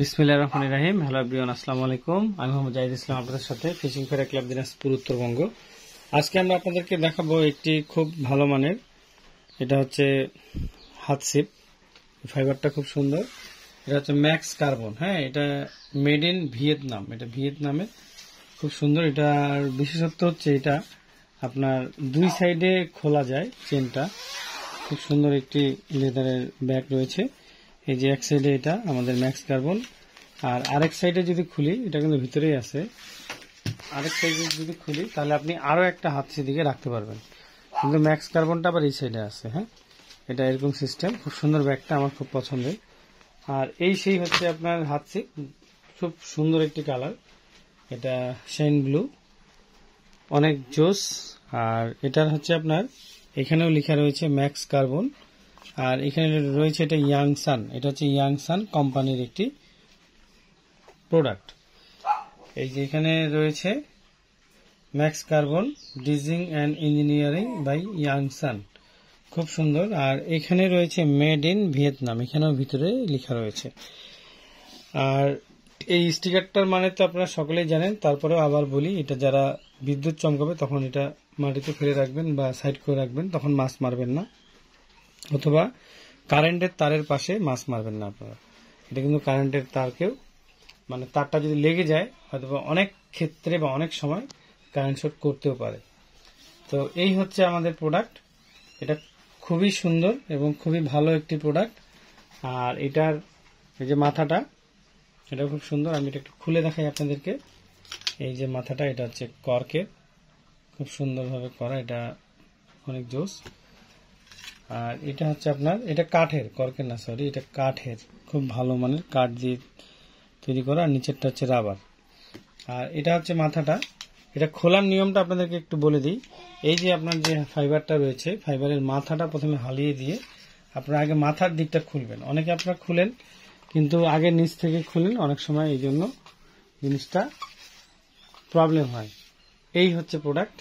বিসমিল্লা রহমান রাহিম hello Brian আসসালামু আলাইকুম আমি মোহাম্মদ জাহিদ ইসলাম আপনাদের সাথে ফিশিং ফেরা ক্লাব দিনাজপুর উত্তরবঙ্গ আজকে আমরা আপনাদেরকে দেখাবো একটি খুব ভালো মানের এটা হচ্ছে হাত সিপ ফাইবারটা খুব সুন্দর এটা হচ্ছে ম্যাক্স কার্বন হ্যাঁ এটা মেড ইন ভিয়েতনাম এটা ভিয়েতনামে খুব সুন্দর এটার বিশেষত্ব হচ্ছে এটা আপনার দুই সাইডে খোলা যায় চেনটা খুব সুন্দর একটি লেদারের ব্যাগ রয়েছে এই যে এক সাইডে এটা আমাদের ম্যাক্স কার্বন আর আরেক সাইডে যদি খুলি এটা কিন্তু ভিতরেই আছে আরেক সাইডে যদি খুলি তাহলে আপনি আরও একটা হাত সেদিকে রাখতে পারবেন কিন্তু ম্যাক্স কার্বনটা আবার এই সাইডে আছে হ্যাঁ এটা এরকম সিস্টেম খুব সুন্দর ব্যাগটা আমার খুব পছন্দের আর এই সেই হচ্ছে আপনার হাত সিক খুব সুন্দর একটি কালার এটা শাইন ব্লু অনেক জোস আর এটার হচ্ছে আপনার এখানেও লেখা রয়েছে ম্যাক্স কার্বন আর এখানে রয়েছে এটা ইয়াংসান এটা হচ্ছে ইয়াংসান কোম্পানির একটি প্রোডাক্ট এই যে এখানে রয়েছে ম্যাক্স কার্বন ডিজিং অ্যান্ড ইঞ্জিনিয়ারিং বাই ইয়াংসান খুব সুন্দর আর এখানে রয়েছে মেড ইন ভিয়েতনাম এখানেও ভিতরে লেখা রয়েছে আর এই স্টিকারটার মানে তো আপনারা সকলেই জানেন তারপরেও আবার বলি এটা যারা বিদ্যুৎ চমকাবে তখন এটা মাটিতে ফেলে রাখবেন বা সাইড করে রাখবেন তখন মাছ মারবেন না অথবা কারেন্টের তারের পাশে মাছ মারবেন না আপনারা এটা কিন্তু কারেন্টের তারকেও মানে তারটা যদি লেগে যায় হয়তো অনেক ক্ষেত্রে বা অনেক সময় কারেন্ট শট করতেও পারে তো এই হচ্ছে আমাদের প্রোডাক্ট এটা খুবই সুন্দর এবং খুবই ভালো একটি প্রোডাক্ট আর এটার এই যে মাথাটা এটা খুব সুন্দর আমি এটা একটু খুলে দেখাই আপনাদেরকে এই যে মাথাটা এটা হচ্ছে কর্কের খুব সুন্দরভাবে করা এটা অনেক জোশ আর এটা হচ্ছে আপনার এটা কাঠের কর্কের না সরি এটা কাঠের খুব ভালো মানের কাঠ দিয়ে তৈরি করা আর নিচেরটা হচ্ছে রাবার আর এটা হচ্ছে মাথাটা এটা খোলার নিয়মটা আপনাদেরকে একটু বলে দিই এই যে আপনার যে ফাইবারটা রয়েছে ফাইবারের মাথাটা প্রথমে হালিয়ে দিয়ে আপনারা আগে মাথার দিকটা খুলবেন অনেকে আপনারা খুলেন কিন্তু আগে নিচ থেকে খুলেন অনেক সময় এই জন্য জিনিসটা প্রবলেম হয় এই হচ্ছে প্রোডাক্ট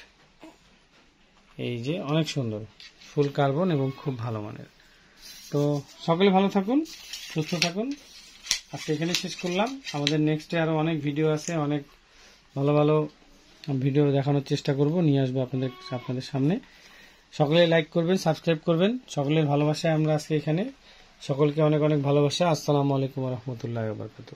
এই যে অনেক সুন্দর ফুল কার্বন এবং খুব ভালো মানের তো সকলে ভালো থাকুন সুস্থ থাকুন আজকে এখানে শেষ করলাম আমাদের নেক্সটে আরও অনেক ভিডিও আছে অনেক ভালো ভালো ভিডিও দেখানোর চেষ্টা করব নিয়ে আসবো আপনাদের আপনাদের সামনে সকলে লাইক করবেন সাবস্ক্রাইব করবেন সকলের ভালোবাসায় আমরা আজকে এখানে সকলকে অনেক অনেক ভালোবাসা আসসালামু আলাইকুম রহমতুল্লাহ বরকাত